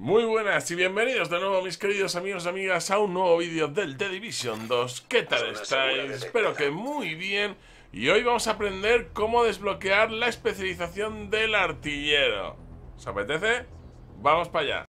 Muy buenas y bienvenidos de nuevo mis queridos amigos y amigas a un nuevo vídeo del The Division 2 ¿Qué tal estáis? Espero que muy bien Y hoy vamos a aprender cómo desbloquear la especialización del artillero ¿Os apetece? Vamos para allá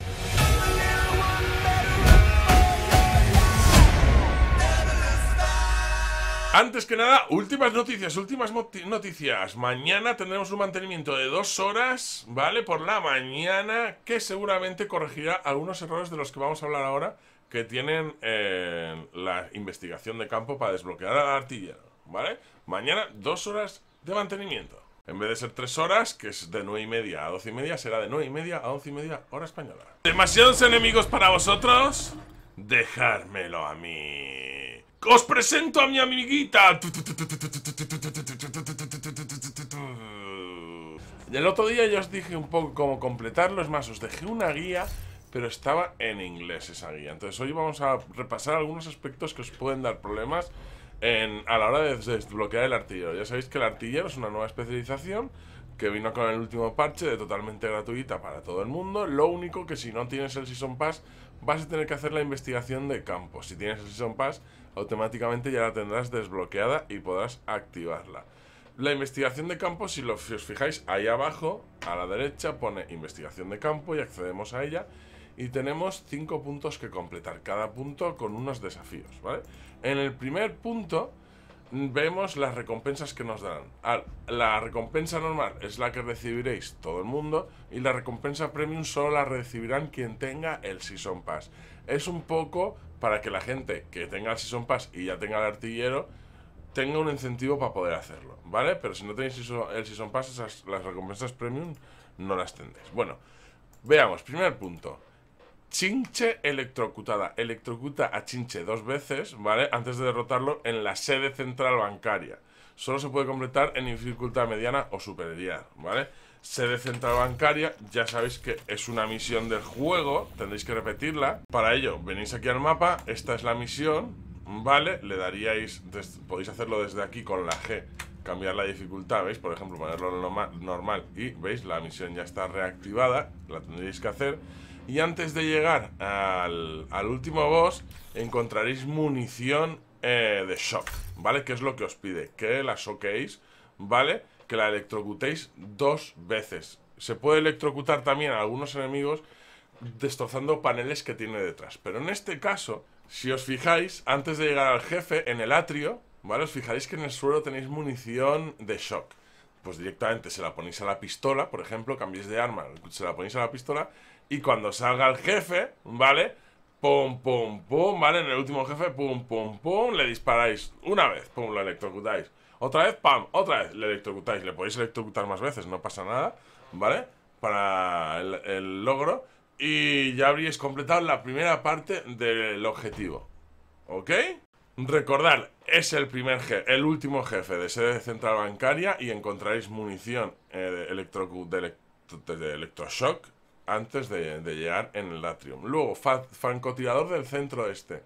Antes que nada, últimas noticias, últimas noticias. Mañana tendremos un mantenimiento de dos horas, ¿vale? Por la mañana, que seguramente corregirá algunos errores de los que vamos a hablar ahora que tienen eh, la investigación de campo para desbloquear al artillero, ¿vale? Mañana, dos horas de mantenimiento. En vez de ser tres horas, que es de nueve y media a doce y media, será de nueve y media a once y media hora española. ¿Demasiados enemigos para vosotros? Dejármelo a mí. Os presento a mi amiguita. el otro día ya os dije un poco cómo completar los más, os dejé una guía, pero estaba en inglés esa guía. Entonces hoy vamos a repasar algunos aspectos que os pueden dar problemas a la hora de desbloquear el artillero. Ya sabéis que el artillero es una nueva especialización que vino con el último parche de totalmente gratuita para todo el mundo. Lo único que si no tienes el Season Pass vas a tener que hacer la investigación de campo. Si tienes el Season Pass automáticamente ya la tendrás desbloqueada y podrás activarla. La investigación de campo, si, os fijáis, ahí abajo, a la derecha, pone investigación de campo y accedemos a ella. Y tenemos cinco puntos que completar, cada punto con unos desafíos, En el primer punto mm, vemos las recompensas que nos darán. La recompensa normal es la que recibiréis todo el mundo y la recompensa premium solo la recibirán quien tenga el Season Pass. Es un poco para que la gente que tenga el Season Pass y ya tenga el artillero tenga un incentivo para poder hacerlo, ¿vale? Pero si no tenéis el Season Pass, las recompensas premium no las tendréis. Bueno, veamos, primer punto. Chinche electrocutada. Electrocuta a Chinche dos veces, ¿vale? Antes de derrotarlo en la sede central bancaria. Solo se puede completar en dificultad mediana o superior, ¿vale? Sede Central Bancaria, ya sabéis que es una misión del juego, tendréis que repetirla. Para ello, venís aquí al mapa, esta es la misión, ¿vale? Le daríais, podéis hacerlo desde aquí con la G, cambiar la dificultad, ¿veis? Por ejemplo, ponerlo en normal y, ¿veis? La misión ya está reactivada, la tendréis que hacer. Y antes de llegar al, último boss, encontraréis munición eh, de shock, ¿vale? Que es lo que os pide, que la soquéis, ¿vale? vale que la electrocutéis dos veces. Se puede electrocutar también a algunos enemigos destrozando paneles que tiene detrás. Pero en este caso, si os fijáis, antes de llegar al jefe, en el atrio, ¿vale? Os fijáis que en el suelo tenéis munición de shock. Pues directamente se la ponéis a la pistola, por ejemplo, cambiéis de arma, se la ponéis a la pistola y cuando salga el jefe, ¿vale? Pum, pum, pum, ¿vale? En el último jefe, pum, pum, pum, le disparáis una vez, pum, lo electrocutáis. Otra vez, pam, otra vez, le electrocutáis. Le podéis electrocutar más veces, no pasa nada, ¿vale? Para el, logro. Y ya habríais completado la primera parte del objetivo. ¿Ok? Recordad, es el primer jefe, el último jefe de sede central bancaria y encontraréis munición eh, de, de electroshock antes de, llegar en el atrium. Luego, francotirador del centro este.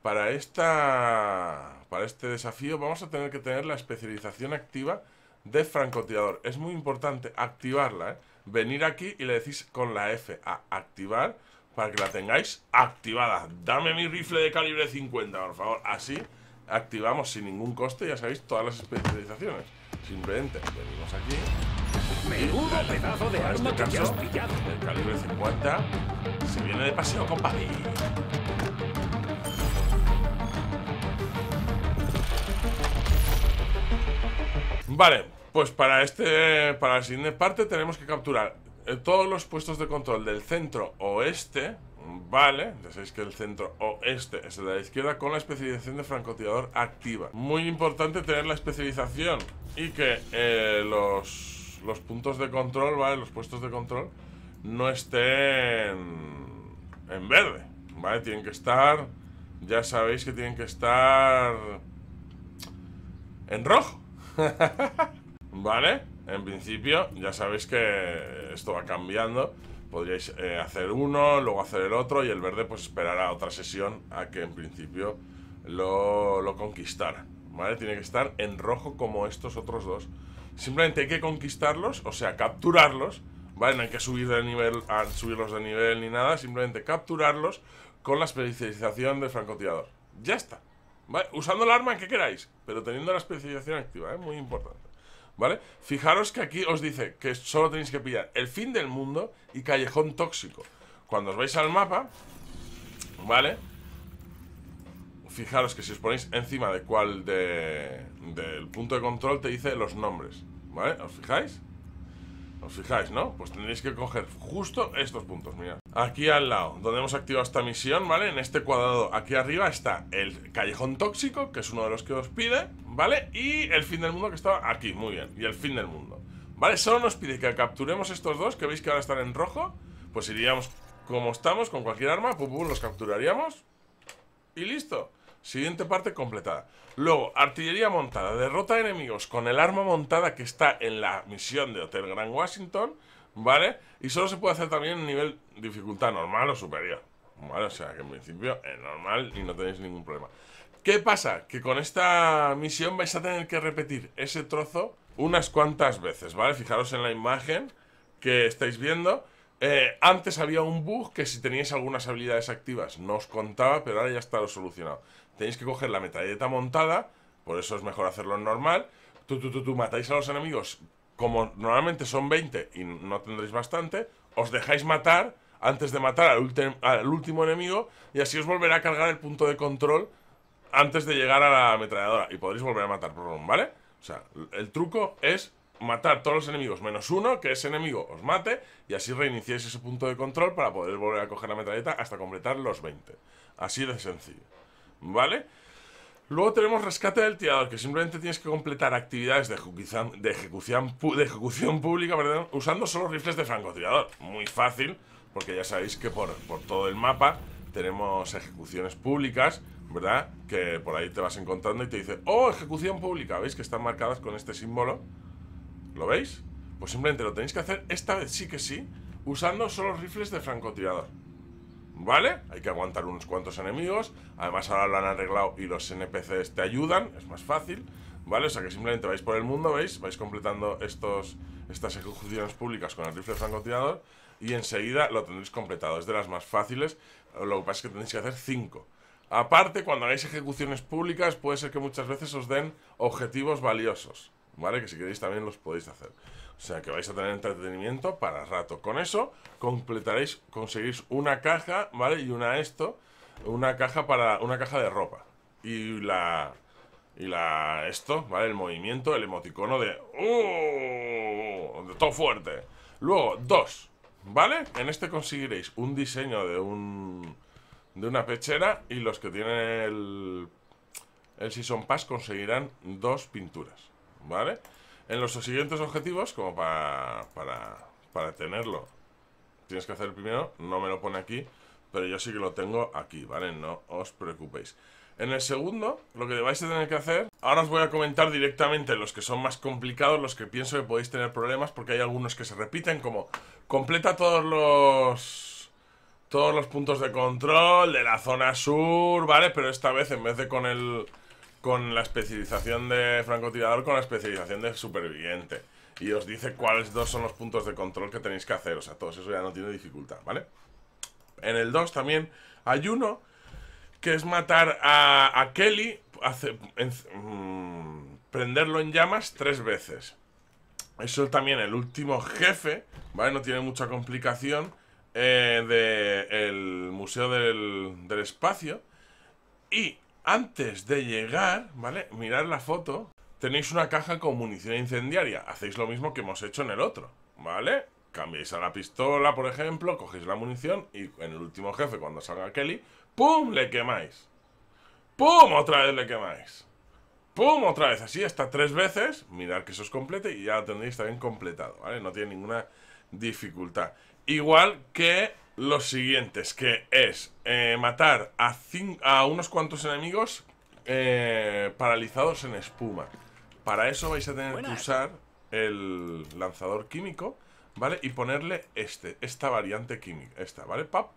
Para, esta, para este desafío vamos a tener que tener la especialización activa de francotirador. Es muy importante activarla, ¿eh? Venir aquí y le decís con la F a activar para que la tengáis activada. Dame mi rifle de calibre 50, por favor. Así activamos sin ningún coste, ya sabéis, todas las especializaciones. Simplemente venimos aquí Menudo pedazo de arma este que pillado. El calibre 50 se viene de paseo, compadre. Vale, pues para este. Para la siguiente parte tenemos que capturar eh, todos los puestos de control del centro oeste. Vale, ya sabéis que el centro oeste es el de la izquierda con la especialización de francotirador activa. Muy importante tener la especialización y que eh, los los puntos de control, ¿vale? Los puestos de control no estén en verde, ¿vale? Tienen que estar, ya sabéis que tienen que estar en rojo, ¿vale? En principio, ya sabéis que esto va cambiando. Podríais eh, hacer uno, luego hacer el otro y el verde pues esperará otra sesión a que en principio lo, lo conquistara, ¿vale? Tiene que estar en rojo como estos otros dos. Simplemente hay que conquistarlos, o sea, capturarlos. ¿Vale? No hay que subir de nivel, subirlos de nivel ni nada. Simplemente capturarlos con la especialización del francotirador. Ya está. Usando el arma que queráis, pero teniendo la especialización activa, es ¿eh? muy importante. ¿Vale? Fijaros que aquí os dice que solo tenéis que pillar el fin del mundo y callejón tóxico. Cuando os vais al mapa, ¿vale? Fijaros que si os ponéis encima de cuál de, punto de control te dice los nombres, ¿vale? ¿Os fijáis? ¿Os fijáis, no? Pues tendréis que coger justo estos puntos, mirad. Aquí al lado, donde hemos activado esta misión, ¿vale? En este cuadrado aquí arriba está el callejón tóxico, que es uno de los que os pide, ¿vale? Y el fin del mundo que estaba aquí, muy bien. Y el fin del mundo. ¿Vale? Solo nos pide que capturemos estos dos, que veis que ahora están en rojo. Pues iríamos como estamos, con cualquier arma, pum, pum, los capturaríamos. Y listo. Siguiente parte completada. Luego, artillería montada. Derrota a enemigos con el arma montada que está en la misión de Hotel Gran Washington. ¿Vale? Y solo se puede hacer también en nivel dificultad normal o superior. ¿Vale? O sea que en principio es normal y no tenéis ningún problema. ¿Qué pasa? Que con esta misión vais a tener que repetir ese trozo unas cuantas veces, ¿vale? Fijaros en la imagen que estáis viendo eh, antes había un bug que si teníais algunas habilidades activas no os contaba, pero ahora ya está lo solucionado. Tenéis que coger la metralleta montada, por eso es mejor hacerlo en normal. Tú, tú, tú, matáis a los enemigos, como normalmente son 20 y no tendréis bastante, os dejáis matar antes de matar al, último enemigo y así os volverá a cargar el punto de control antes de llegar a la ametralladora y podréis volver a matar, ¿vale? O sea, el truco es matar todos los enemigos menos uno, que ese enemigo os mate, y así reiniciáis ese punto de control para poder volver a coger la metralleta hasta completar los 20. Así de sencillo. ¿Vale? Luego tenemos rescate del tirador, que simplemente tienes que completar actividades de ejecución, de ejecución, pública usando solo rifles de francotirador. Muy fácil, porque ya sabéis que por, por todo el mapa tenemos ejecuciones públicas, ¿verdad? Que por ahí te vas encontrando y te dice, oh, ejecución pública. ¿Veis que están marcadas con este símbolo? ¿Lo veis? Pues simplemente lo tenéis que hacer esta vez sí que sí Usando solo rifles de francotirador ¿Vale? Hay que aguantar unos cuantos enemigos Además ahora lo han arreglado y los NPCs te ayudan Es más fácil ¿Vale? O sea que simplemente vais por el mundo, ¿veis? Vais completando estos, estas ejecuciones públicas con el rifle francotirador Y enseguida lo tendréis completado Es de las más fáciles Lo que pasa es que tenéis que hacer 5 Aparte, cuando hagáis ejecuciones públicas Puede ser que muchas veces os den objetivos valiosos ¿vale? Que si queréis también los podéis hacer. O sea que vais a tener entretenimiento para rato. Con eso completaréis, conseguís una caja, ¿vale? Y una esto, una caja para una caja de ropa. Y la y la esto, ¿vale? El movimiento, el emoticono de ¡Oh! de todo fuerte. Luego dos, ¿vale? En este conseguiréis un diseño de un de una pechera y los que tienen el el Season Pass conseguirán dos pinturas. ¿vale? En los siguientes objetivos, como para, para, para tenerlo, tienes que hacer primero, no me lo pone aquí, pero yo sí que lo tengo aquí, ¿vale? No os preocupéis. En el segundo, lo que vais a tener que hacer, ahora os voy a comentar directamente los que son más complicados, los que pienso que podéis tener problemas, porque hay algunos que se repiten, como completa todos los todos los puntos de control de la zona sur, ¿vale? Pero esta vez en vez de con el con la especialización de francotirador, con la especialización de superviviente. Y os dice cuáles dos son los puntos de control que tenéis que hacer. O sea, todo eso ya no tiene dificultad, ¿vale? En el 2 también hay uno que es matar a, Kelly, mm, prenderlo en llamas tres veces. Eso también el último jefe, ¿vale? No tiene mucha complicación eh, del Museo del, del Espacio. Y antes de llegar, ¿vale? Mirad la foto. Tenéis una caja con munición incendiaria. Hacéis lo mismo que hemos hecho en el otro, ¿vale? Cambiáis a la pistola, por ejemplo, cogéis la munición y en el último jefe, cuando salga Kelly, ¡pum! Le quemáis. ¡Pum! Otra vez le quemáis. ¡Pum! Otra vez, así hasta tres veces. Mirad que eso es complete y ya lo tendréis también completado, ¿vale? No tiene ninguna dificultad. Igual que los siguientes, que es eh, matar a, a, unos cuantos enemigos eh, paralizados en espuma. Para eso vais a tener que usar el lanzador químico, ¿vale? Y ponerle este, esta variante química, esta, ¿vale? Pap,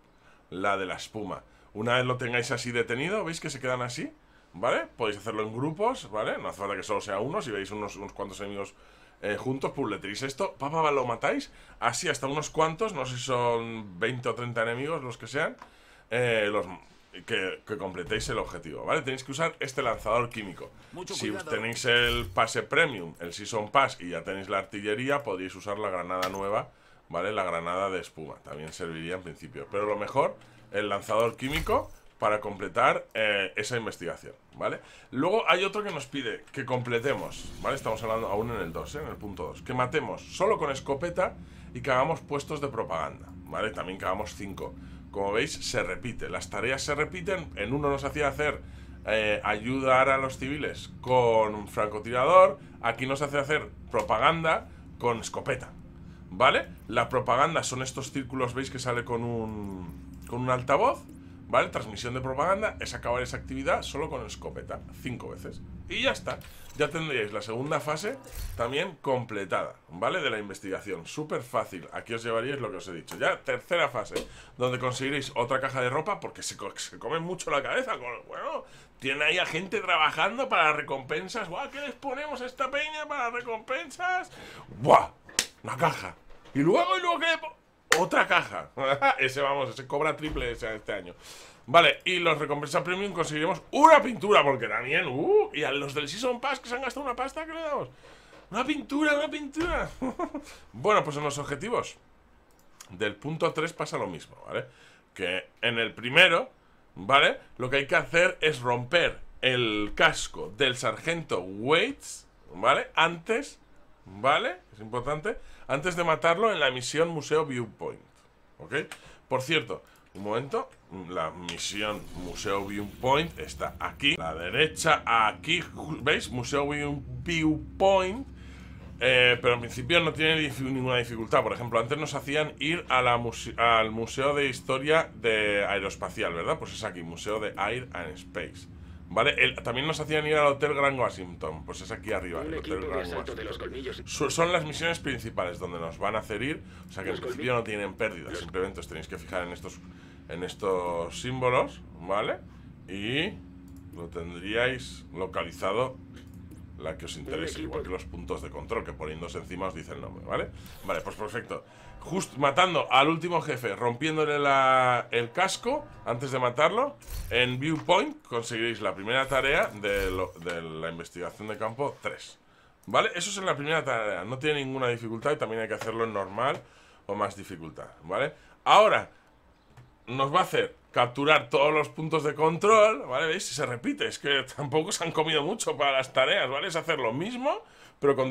la de la espuma. Una vez lo tengáis así detenido, ¿veis que se quedan así? ¿Vale? Podéis hacerlo en grupos, ¿vale? No hace falta que solo sea uno, si veis unos, unos cuantos enemigos eh, juntos puletriz Esto, papá, lo matáis. Así hasta unos cuantos, no sé si son 20 o 30 enemigos, los que sean, eh, los, que, completéis el objetivo, ¿vale? Tenéis que usar este lanzador químico. si tenéis el pase premium, el Season Pass y ya tenéis la artillería, podéis usar la granada nueva, ¿vale? La granada de espuma, también serviría en principio. Pero lo mejor, el lanzador químico para completar eh, esa investigación, ¿vale? Luego hay otro que nos pide que completemos, ¿vale? Estamos hablando aún en el 2, ¿eh? en el punto 2, que matemos solo con escopeta y que hagamos puestos de propaganda, ¿vale? También que hagamos 5. Como veis, se repite, las tareas se repiten, en uno nos hacía hacer eh, ayudar a los civiles con un francotirador, aquí nos hace hacer propaganda con escopeta, ¿vale? La propaganda son estos círculos, veis que sale con un, con un altavoz ¿Vale? Transmisión de propaganda es acabar esa actividad solo con escopeta, cinco veces. Y ya está. Ya tendríais la segunda fase también completada, ¿vale? De la investigación. Súper fácil. Aquí os llevaríais lo que os he dicho. Ya, tercera fase, donde conseguiréis otra caja de ropa porque se, comen mucho la cabeza. Con, bueno, tiene ahí a gente trabajando para recompensas. ¡Guau! ¿Qué les ponemos a esta peña para recompensas? ¡Buah! Una caja. Y luego, y luego, ¿qué otra caja. ese vamos, ese cobra triple este año. Vale, y los recompensas premium conseguiremos una pintura, porque también, uh, y a los del Season Pass que se han gastado una pasta, ¿qué le damos? Una pintura, una pintura. bueno, pues en los objetivos del punto 3 pasa lo mismo, ¿vale? Que en el primero, ¿vale? Lo que hay que hacer es romper el casco del sargento Waits, ¿vale? Antes ¿vale? Es importante. Antes de matarlo en la misión Museo Viewpoint, ¿ok? Por cierto, un momento, la misión Museo Viewpoint está aquí, a la derecha aquí, ¿veis? Museo Viewpoint. Eh, pero en principio no tiene ninguna dificultad. Por ejemplo, antes nos hacían ir al Museo de Historia de Aeroespacial, ¿verdad? Pues es aquí, Museo de Air and Space. ¿Vale? también nos hacían ir al Hotel Grand Washington. Pues es aquí arriba, Son las misiones principales donde nos van a hacer ir. O sea que en principio no tienen pérdidas. Simplemente os tenéis que fijar en estos, en estos símbolos, ¿vale? Y lo tendríais localizado la que os interese, igual que los puntos de control, que poniéndose encima os dice el nombre, ¿vale? Vale, pues perfecto. Justo matando al último jefe, rompiéndole la, el casco antes de matarlo, en Viewpoint conseguiréis la primera tarea de, la investigación de campo 3. ¿Vale? Eso es la primera tarea, no tiene ninguna dificultad y también hay que hacerlo en normal o más dificultad, ¿vale? Ahora, nos va a hacer capturar todos los puntos de control, ¿vale? ¿Veis? Si se repite, es que tampoco se han comido mucho para las tareas, ¿vale? Es hacer lo mismo, pero con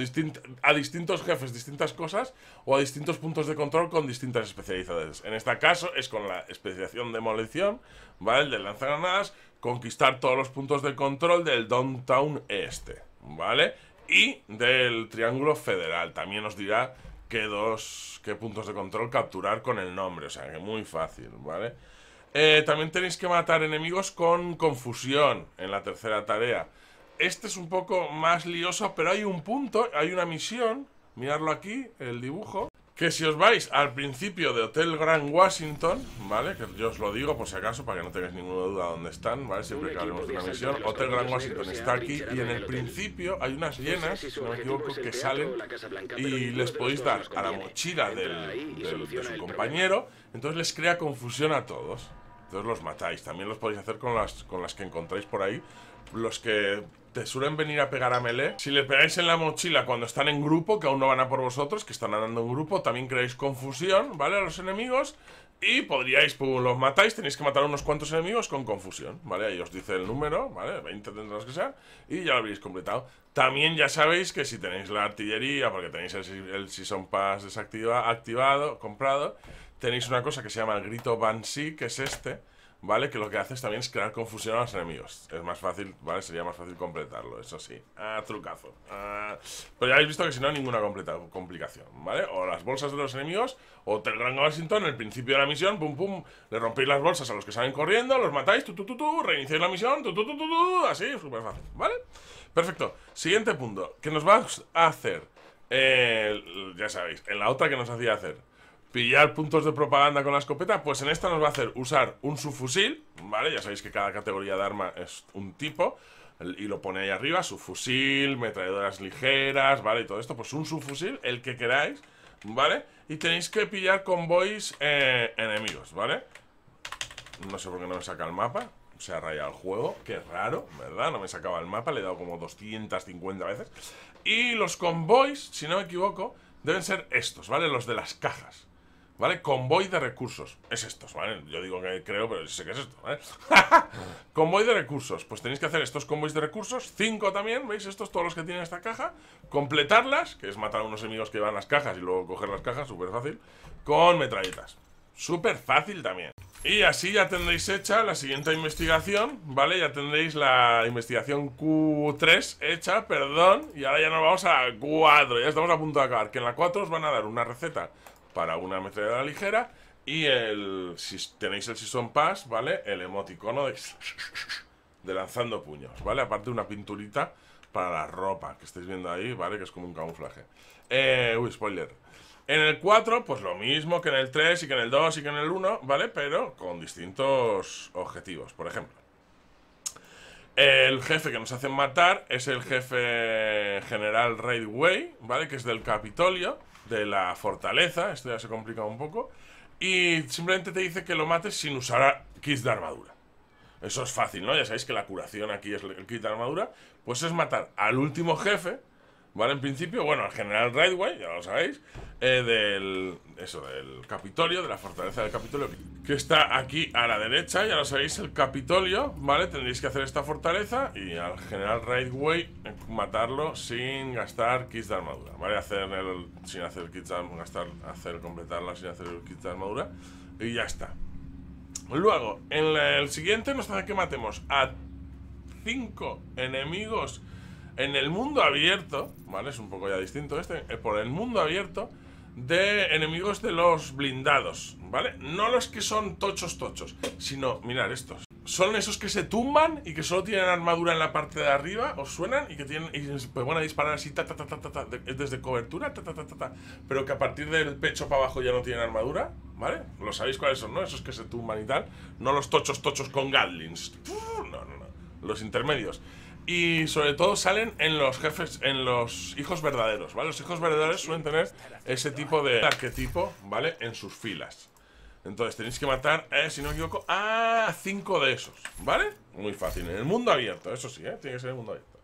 a distintos jefes, distintas cosas, o a distintos puntos de control con distintas especialidades. En este caso es con la especialización demolición, ¿vale? De lanzar lanzagranadas, conquistar todos los puntos de control del Downtown Este, ¿vale? Y del Triángulo Federal, también os dirá qué dos, qué puntos de control capturar con el nombre, o sea que muy fácil, ¿vale? Eh, también tenéis que matar enemigos con confusión en la tercera tarea. Este es un poco más lioso, pero hay un punto, hay una misión, miradlo aquí, el dibujo, que si os vais al principio de Hotel Grand Washington, ¿vale? Que yo os lo digo por si acaso, para que no tengáis ninguna duda dónde están, ¿vale? Siempre que hablemos de una misión, Hotel Grand Washington está aquí y en el principio hay unas llenas, si no me equivoco, que salen y les podéis dar a la mochila de su compañero, entonces les crea confusión a todos. Entonces los matáis. También los podéis hacer con las, con las que encontráis por ahí. Los que te suelen venir a pegar a melee. Si les pegáis en la mochila cuando están en grupo, que aún no van a por vosotros, que están andando en grupo, también creáis confusión, ¿vale? A los enemigos. Y podríais, pues los matáis, tenéis que matar a unos cuantos enemigos con confusión, ¿vale? Ahí os dice el número, ¿vale? 20 tendrás que ser, y ya lo habréis completado. También ya sabéis que si tenéis la artillería, porque tenéis el, Season Pass desactivado, activado, comprado, tenéis una cosa que se llama el grito Banshee, que es este, ¿vale? Que lo que hace también es crear confusión a los enemigos. Es más fácil, ¿vale? Sería más fácil completarlo, eso sí. Ah, trucazo. Ah, pero ya habéis visto que si no, ninguna complicación, ¿vale? O las bolsas de los enemigos, o el gran Washington, en el principio de la misión, pum, pum, le rompéis las bolsas a los que salen corriendo, los matáis, tu, reiniciáis la misión, tu, tu, tu, tu, así, súper fácil, ¿vale? Perfecto. Siguiente punto, que nos va a hacer, eh, ya sabéis, en la otra que nos hacía hacer pillar puntos de propaganda con la escopeta, pues en esta nos va a hacer usar un subfusil, ¿vale? Ya sabéis que cada categoría de arma es un tipo, y lo pone ahí arriba, subfusil, metralladoras ligeras, ¿vale? Y todo esto, pues un subfusil, el que queráis, ¿vale? Y tenéis que pillar convoys eh, enemigos, ¿vale? No sé por qué no me saca el mapa, se ha rayado el juego, qué raro, ¿verdad? No me sacaba el mapa, le he dado como 250 veces. Y los convoys, si no me equivoco, deben ser estos, ¿vale? Los de las cajas. ¿Vale? Convoy de recursos. Es estos, ¿vale? Yo digo que creo, pero sé que es esto, ¿vale? Convoy de recursos. Pues tenéis que hacer estos convoys de recursos. Cinco también, ¿veis? Estos, todos los que tienen esta caja. Completarlas, que es matar a unos enemigos que van las cajas y luego coger las cajas, súper fácil. Con metralletas. Súper fácil también. Y así ya tendréis hecha la siguiente investigación, ¿vale? Ya tendréis la investigación Q3 hecha, perdón. Y ahora ya nos vamos a 4. Ya estamos a punto de acabar. Que en la 4 os van a dar una receta para una metralla ligera. Y el, si tenéis el Season Pass, ¿vale? El emoticono de, de lanzando puños, ¿vale? Aparte una pinturita para la ropa que estáis viendo ahí, ¿vale? Que es como un camuflaje. Eh, uy, spoiler. En el 4, pues lo mismo que en el 3 y que en el 2 y que en el 1, ¿vale? Pero con distintos objetivos, por ejemplo. El jefe que nos hacen matar es el jefe general Raidway ¿vale? Que es del Capitolio de la fortaleza, esto ya se complica un poco, y simplemente te dice que lo mates sin usar kits de armadura. Eso es fácil, ¿no? Ya sabéis que la curación aquí es el kit de armadura, pues es matar al último jefe, ¿vale? En principio, bueno, al general Raidway, ya lo sabéis, eh, del, eso, del Capitolio, de la fortaleza del Capitolio, que está aquí a la derecha, ya lo sabéis, el Capitolio, ¿vale? Tendréis que hacer esta fortaleza y al general Raidway, matarlo sin gastar kits de armadura, ¿vale? Hacer el, sin hacer kits de gastar, hacer, completarla sin hacer kits de armadura y ya está. Luego, en el siguiente nos hace que matemos a 5 enemigos en el mundo abierto, ¿vale? Es un poco ya distinto este, eh, por el mundo abierto de enemigos de los blindados, ¿vale? No los que son tochos tochos, sino, mirar estos. Son esos que se tumban y que solo tienen armadura en la parte de arriba, os suenan y que tienen van a disparar así ta ta ta ta ta, desde cobertura, ta ta ta ta ta, pero que a partir del pecho para abajo ya no tienen armadura, ¿vale? Lo sabéis cuáles son, ¿no? Esos que se tumban y tal, no los tochos tochos con gatlings. No, no, no, los intermedios y sobre todo salen en los jefes, en los hijos verdaderos, ¿vale? Los hijos verdaderos suelen tener ese tipo de arquetipo, ¿vale? En sus filas. Entonces tenéis que matar, eh, si no me equivoco, a cinco de esos, ¿vale? Muy fácil, en el mundo abierto, eso sí, ¿eh? Tiene que ser el mundo abierto.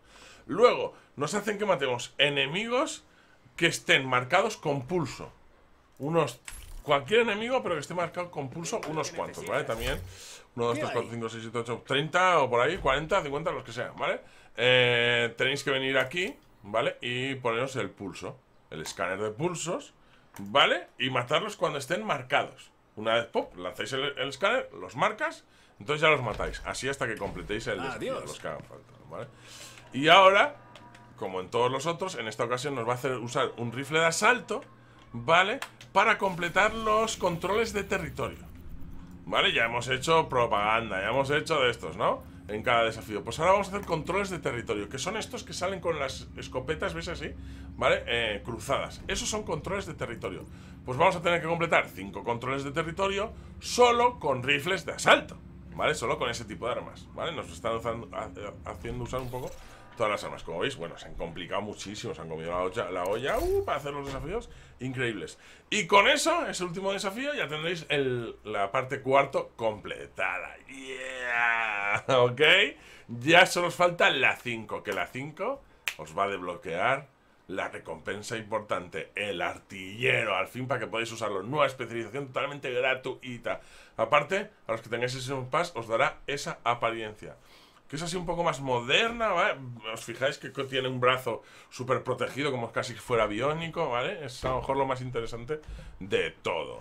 Luego, nos hacen que matemos enemigos que estén marcados con pulso. Unos Cualquier enemigo, pero que esté marcado con pulso unos cuantos, ¿vale? También uno, 2, 3, 4, 5, 6, 7, 8, 30 o por ahí, 40, 50, los que sean, ¿vale? Eh, tenéis que venir aquí, ¿vale? Y poneros el pulso, el escáner de pulsos, ¿vale? Y matarlos cuando estén marcados. Una vez, pop, lanzáis el, escáner, los marcas, entonces ya los matáis. Así hasta que completéis el desafío, los Y ahora, como en todos los otros, en esta ocasión nos va a hacer usar un rifle de asalto ¿vale? Para completar los controles de territorio. ¿Vale? Ya hemos hecho propaganda, ya hemos hecho de estos, ¿no? En cada desafío. Pues ahora vamos a hacer controles de territorio, que son estos que salen con las escopetas, ¿ves así? ¿Vale? Eh, cruzadas. Esos son controles de territorio. Pues vamos a tener que completar 5 controles de territorio solo con rifles de asalto. ¿Vale? Solo con ese tipo de armas. ¿Vale? Nos están eh, haciendo usar un poco Todas las armas, como veis, bueno, se han complicado muchísimo, se han comido la olla, la olla uh, para hacer los desafíos increíbles. Y con eso, ese último desafío, ya tendréis la parte cuarto completada. ¡Yeah! ¿Ok? Ya solo os falta la 5, que la 5 os va a desbloquear la recompensa importante, el artillero, al fin para que podáis usarlo. Nueva especialización totalmente gratuita. Aparte, a los que tengáis ese Pass os dará esa apariencia que es así un poco más moderna, ¿vale? Os fijáis que tiene un brazo súper protegido, como casi fuera biónico, ¿vale? Es a lo mejor lo más interesante de todo.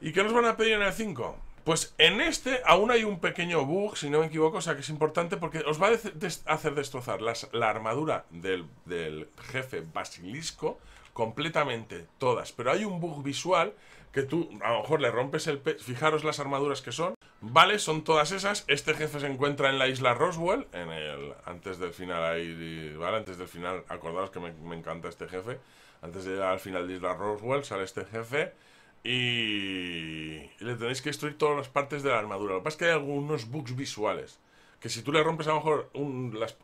¿Y qué nos van a pedir en el 5? Pues en este aún hay un pequeño bug, si no me equivoco, o sea que es importante porque os va a hacer destrozar las, la armadura del, del jefe basilisco completamente, todas. Pero hay un bug visual que tú a lo mejor le rompes el pecho. Fijaros las armaduras que son, Vale, son todas esas. Este jefe se encuentra en la isla Roswell, en el antes del final ahí, ¿vale? Antes del final, acordaos que me, encanta este jefe. Antes de llegar al final de Isla Roswell sale este jefe y le tenéis que destruir todas las partes de la armadura. Lo que pasa es que hay algunos bugs visuales. Que si tú le rompes a lo mejor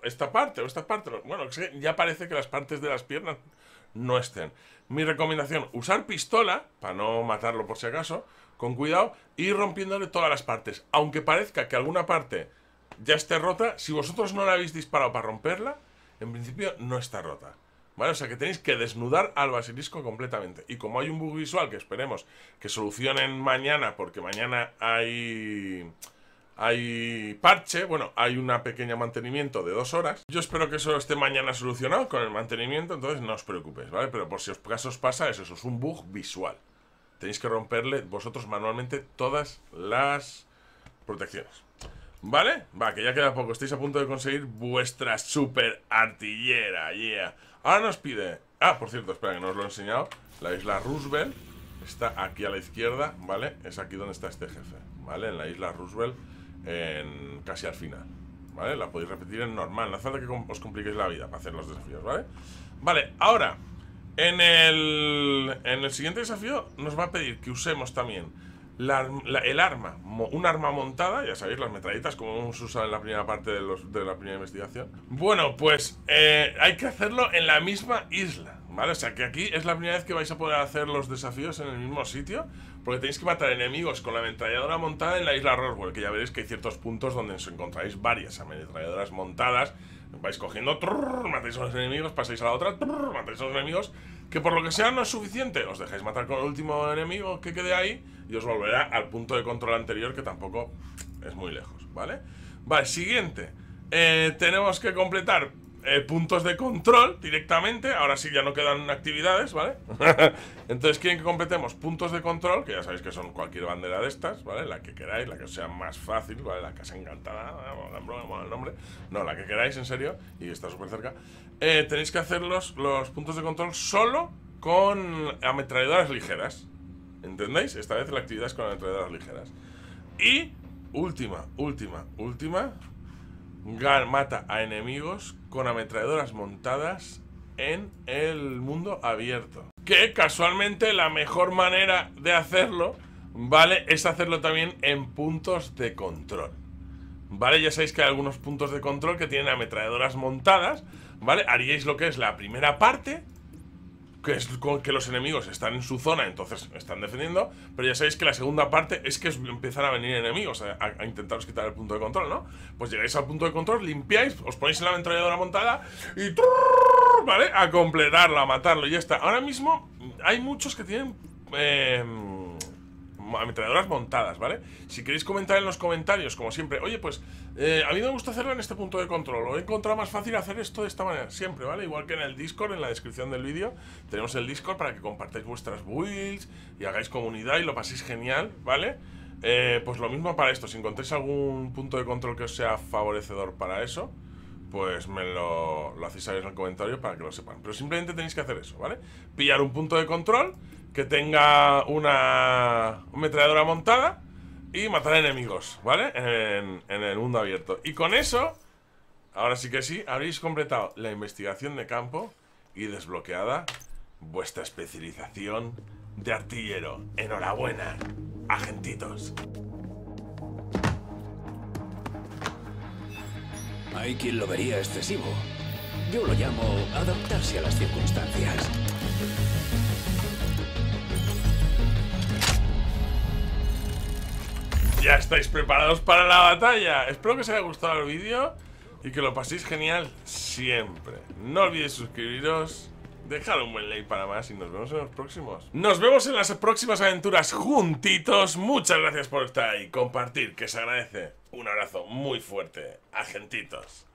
esta parte o esta parte, bueno, ya parece que las partes de las piernas no estén. Mi recomendación, usar pistola, para no matarlo por si acaso, con cuidado, y rompiéndole todas las partes. Aunque parezca que alguna parte ya esté rota, si vosotros no la habéis disparado para romperla, en principio no está rota. ¿Vale? O sea que tenéis que desnudar al basilisco completamente. Y como hay un bug visual que esperemos que solucionen mañana, porque mañana hay hay parche, bueno, hay un pequeño mantenimiento de dos horas. Yo espero que eso esté mañana solucionado con el mantenimiento, entonces no os preocupéis, ¿vale? Pero por si os pasa, eso, eso es un bug visual. Tenéis que romperle vosotros manualmente todas las protecciones. ¿Vale? Va, que ya queda poco. Estáis a punto de conseguir vuestra super artillera. Yeah. Ahora nos pide... Ah, por cierto, espera, que no os lo he enseñado. La isla Roosevelt está aquí a la izquierda, ¿vale? Es aquí donde está este jefe, ¿vale? En la isla Roosevelt en, casi al final. ¿Vale? La podéis repetir en normal, no hace falta que os compliquéis la vida para hacer los desafíos, ¿vale? Vale, ahora, en el, en el siguiente desafío nos va a pedir que usemos también el arma, un arma montada, ya sabéis, las metralletas como hemos usado en la primera parte de, la primera investigación. Bueno, pues eh, hay que hacerlo en la misma isla, ¿vale? O sea que aquí es la primera vez que vais a poder hacer los desafíos en el mismo sitio porque tenéis que matar enemigos con la ametralladora montada en la isla Roswell, que ya veréis que hay ciertos puntos donde os encontráis varias ametralladoras montadas. Vais cogiendo, matáis a los enemigos, pasáis a la otra, matáis a los enemigos, que por lo que sea no es suficiente. Os dejáis matar con el último enemigo que quede ahí y os volverá al punto de control anterior, que tampoco es muy lejos, ¿vale? Vale, siguiente. Eh, tenemos que completar eh, puntos de control directamente. Ahora sí ya no quedan actividades, ¿vale? Entonces quieren que completemos puntos de control, que ya sabéis que son cualquier bandera de estas, ¿vale? La que queráis, la que sea más fácil, ¿vale? La casa encantada, no ah, el nombre. No, la que queráis, en serio, y está súper cerca. Eh, tenéis que hacer los, los puntos de control solo con ametralladoras ligeras. ¿Entendéis? Esta vez la actividad es con ametralladoras ligeras. Y última, última, última. Gar mata a enemigos con ametralladoras montadas en el mundo abierto. Que casualmente la mejor manera de hacerlo, ¿vale? Es hacerlo también en puntos de control. ¿Vale? Ya sabéis que hay algunos puntos de control que tienen ametralladoras montadas, ¿vale? Haríais lo que es la primera parte, que, los enemigos están en su zona, entonces están defendiendo, pero ya sabéis que la segunda parte es que empiezan a venir enemigos a, intentaros quitar el punto de control, ¿no? Pues llegáis al punto de control, limpiáis, os ponéis en la una montada y ¿vale? A completarlo, a matarlo y ya está. Ahora mismo hay muchos que tienen... Eh, ametralladoras montadas, ¿vale? Si queréis comentar en los comentarios, como siempre, oye, pues eh, a mí me gusta hacerlo en este punto de control, Lo he encontrado más fácil hacer esto de esta manera, siempre, ¿vale? Igual que en el Discord, en la descripción del vídeo, tenemos el Discord para que compartáis vuestras builds y hagáis comunidad y lo paséis genial, ¿vale? Eh, pues lo mismo para esto, si encontráis algún punto de control que os sea favorecedor para eso, pues me lo, lo hacéis saber en el comentario para que lo sepan. Pero simplemente tenéis que hacer eso, ¿vale? Pillar un punto de control que tenga una ametralladora montada y matar enemigos, ¿vale? En, el mundo abierto. Y con eso, ahora sí que sí, habréis completado la investigación de campo y desbloqueada vuestra especialización de artillero. Enhorabuena, agentitos. Hay quien lo vería excesivo. Yo lo llamo adaptarse a las circunstancias. ya estáis preparados para la batalla. Espero que os haya gustado el vídeo y que lo paséis genial siempre. No olvidéis suscribiros, dejar un buen like para más y nos vemos en los próximos. Nos vemos en las próximas aventuras juntitos. Muchas gracias por estar ahí, compartir, que se agradece. Un abrazo muy fuerte, agentitos.